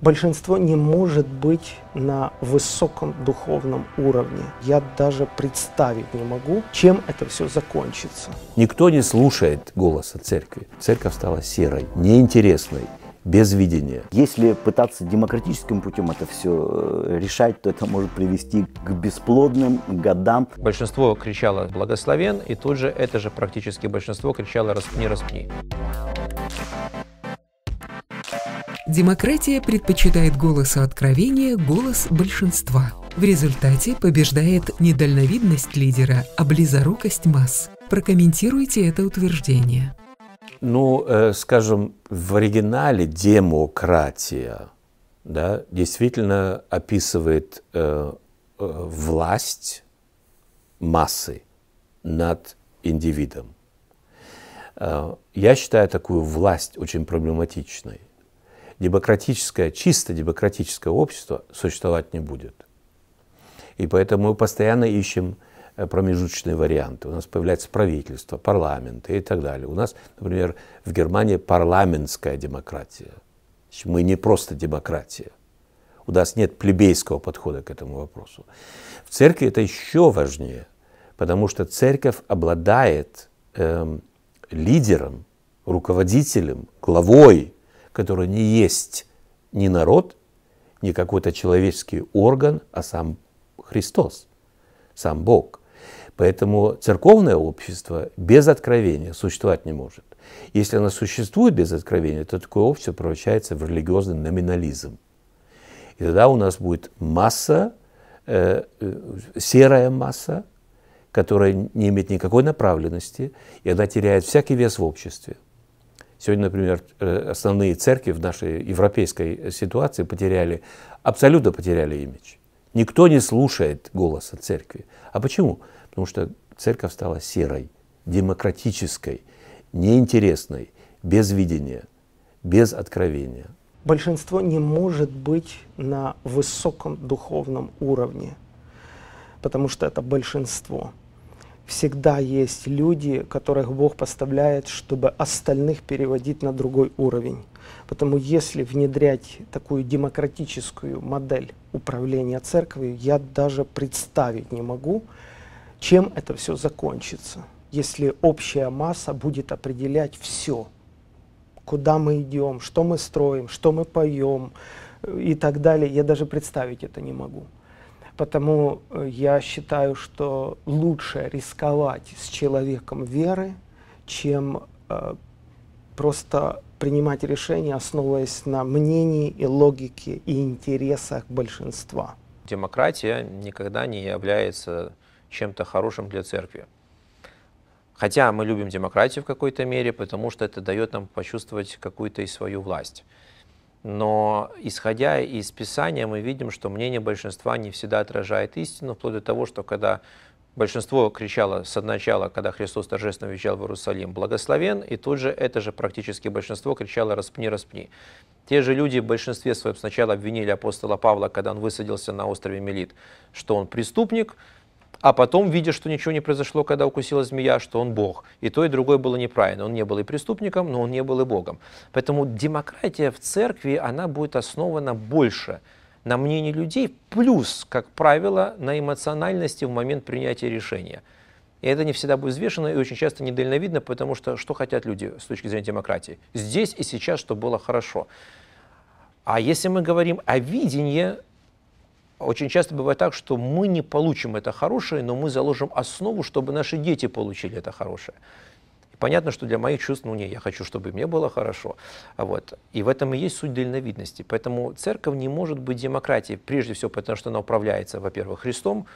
большинство не может быть на высоком духовном уровне. Я даже представить не могу, чем это все закончится. Никто не слушает голоса церкви. Церковь стала серой, неинтересной без видения. Если пытаться демократическим путем это все э, решать, то это может привести к бесплодным годам. Большинство кричало «благословен», и тут же это же практически большинство кричало не распни». Демократия предпочитает голос откровения голос большинства. В результате побеждает недальновидность лидера, а близорукость масс. Прокомментируйте это утверждение. Ну, э, скажем, в оригинале демократия да, действительно описывает э, э, власть массы над индивидом. Э, я считаю такую власть очень проблематичной демократическое, чисто демократическое общество существовать не будет. И поэтому мы постоянно ищем э, промежуточные варианты. У нас появляется правительство, парламент и так далее. У нас, например, в Германии парламентская демократия. Мы не просто демократия. У нас нет плебейского подхода к этому вопросу. В церкви это еще важнее, потому что церковь обладает эм, лидером, руководителем, главой, который не есть ни народ, ни какой-то человеческий орган, а сам Христос, сам Бог. Поэтому церковное общество без откровения существовать не может. Если оно существует без откровения, то такое общество превращается в религиозный номинализм. И тогда у нас будет масса, э, э серая масса, которая не имеет никакой направленности, и она теряет всякий вес в обществе. Сегодня, например, э, основные церкви в нашей европейской ситуации потеряли, абсолютно потеряли имидж. Никто не слушает голоса церкви. А почему? Потому что церковь стала серой, демократической, неинтересной, без видения, без откровения. Большинство не может быть на высоком духовном уровне, потому что это большинство всегда есть люди, которых Бог поставляет, чтобы остальных переводить на другой уровень. Потому если внедрять такую демократическую модель управления церковью, я даже представить не могу, чем это все закончится. Если общая масса будет определять все, куда мы идем, что мы строим, что мы поем и так далее, я даже представить это не могу. Потому э, я считаю, что лучше рисковать с человеком веры, чем э, просто принимать решения, основываясь на мнении и логике и интересах большинства. Демократия никогда не является чем-то хорошим для церкви. Хотя мы любим демократию в какой-то мере, потому что это дает нам почувствовать какую-то и свою власть. Но исходя из Писания, мы видим, что мнение большинства не всегда отражает истину, вплоть до того, что когда большинство кричало с начала, когда Христос торжественно въезжал в Иерусалим, «Благословен!» и тут же это же практически большинство кричало «Распни, распни!». Те же люди в большинстве своем сначала обвинили апостола Павла, когда он высадился на острове Мелит, что он преступник, а потом, видя, что ничего не произошло, когда укусила змея, что он Бог. И то, и другое было неправильно. Он не был и преступником, но он не был и Богом. Поэтому демократия в церкви, она будет основана больше на мнении людей, плюс, как правило, на эмоциональности в момент принятия решения. И это не всегда будет взвешено и очень часто недальновидно, потому что что хотят люди с точки зрения демократии? Здесь и сейчас, чтобы было хорошо. А если мы говорим о видении, очень часто бывает так, что мы не получим это хорошее, но мы заложим основу, чтобы наши дети получили это хорошее. И понятно, что для моих чувств, ну не, я хочу, чтобы мне было хорошо. Вот. И в этом и есть суть дальновидности. Поэтому церковь не может быть демократией, прежде всего потому, что она управляется, во-первых, Христом,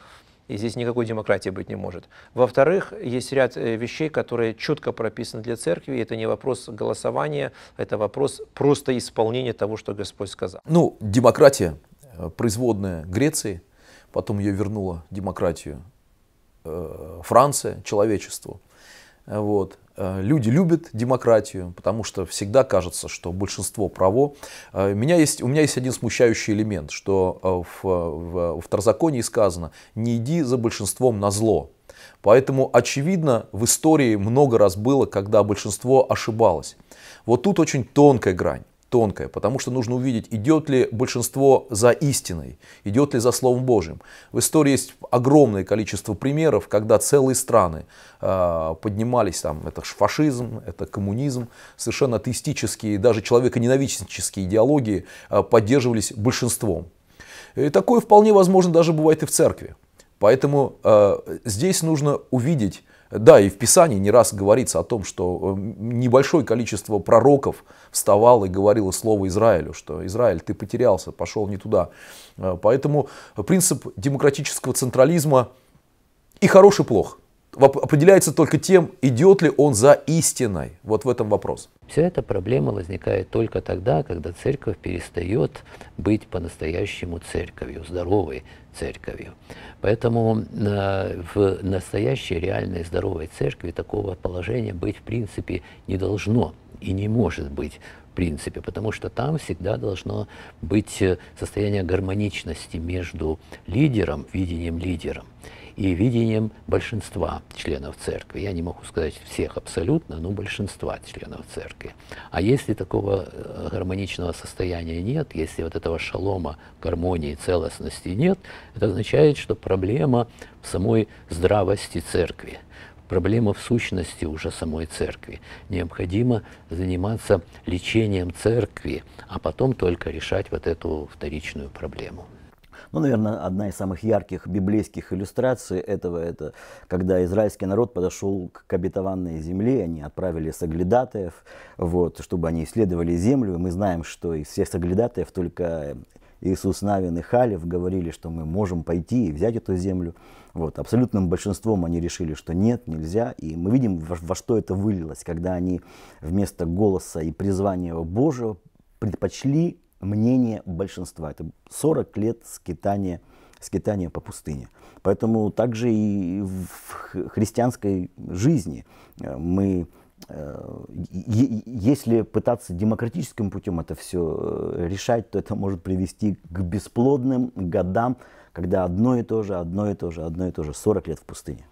и здесь никакой демократии быть не может. Во-вторых, есть ряд э, вещей, которые четко прописаны для церкви. Это не вопрос голосования, это вопрос просто исполнения того, что Господь сказал. Ну, демократия Э, производная Греции, потом ее вернула демократию э, Франция, человечеству. Э, вот. Люди любят демократию, потому что всегда кажется, что большинство право. У меня есть, у меня есть один смущающий элемент, что в, в, в второзаконии сказано «не иди за большинством на зло». Поэтому, очевидно, в истории много раз было, когда большинство ошибалось. Вот тут очень тонкая грань тонкая, потому что нужно увидеть, идет ли большинство за истиной, идет ли за Словом Божьим. В истории есть огромное количество примеров, когда целые страны э, поднимались, там, это фашизм, это коммунизм, совершенно атеистические, даже человеконенавистнические идеологии э, поддерживались большинством. И такое вполне возможно даже бывает и в церкви. Поэтому э, здесь нужно увидеть, да, и в Писании не раз говорится о том, что э, небольшое количество пророков вставало и говорило слово Израилю, что Израиль, ты потерялся, пошел не туда. Э, поэтому принцип демократического централизма и хороший, и плох. Определяется только тем, идет ли он за истиной. Вот в этом вопрос. Все это проблема возникает только тогда, когда церковь перестает быть по-настоящему церковью, здоровой церковью. Поэтому э, в настоящей реальной здоровой церкви такого положения быть в принципе не должно и не может быть в принципе, потому что там всегда должно быть э, состояние гармоничности между лидером, видением лидером и видением большинства членов церкви. Я не могу сказать всех абсолютно, но большинства членов церкви. А если такого э, гармоничного состояния нет, если вот этого шалома, гармонии, целостности нет, это означает, что проблема в самой здравости церкви проблема в сущности уже самой церкви. Необходимо заниматься лечением церкви, а потом только решать вот эту вторичную проблему. Ну, наверное, одна из самых ярких библейских иллюстраций этого, это когда израильский народ подошел к обетованной земле, они отправили соглядатаев, вот, чтобы они исследовали землю. Мы знаем, что из всех соглядатаев только Иисус Навин и Халев говорили, что мы можем пойти и взять эту землю. Вот, абсолютным большинством они решили, что нет, нельзя. И мы видим, во, во что это вылилось, когда они вместо голоса и призвания Божьего предпочли мнение большинства. Это 40 лет скитания, скитания по пустыне. Поэтому также и в христианской жизни э, мы э, если пытаться демократическим путем это все э, решать, то это может привести к бесплодным годам, когда одно и то же, одно и то же, одно и то же, 40 лет в пустыне.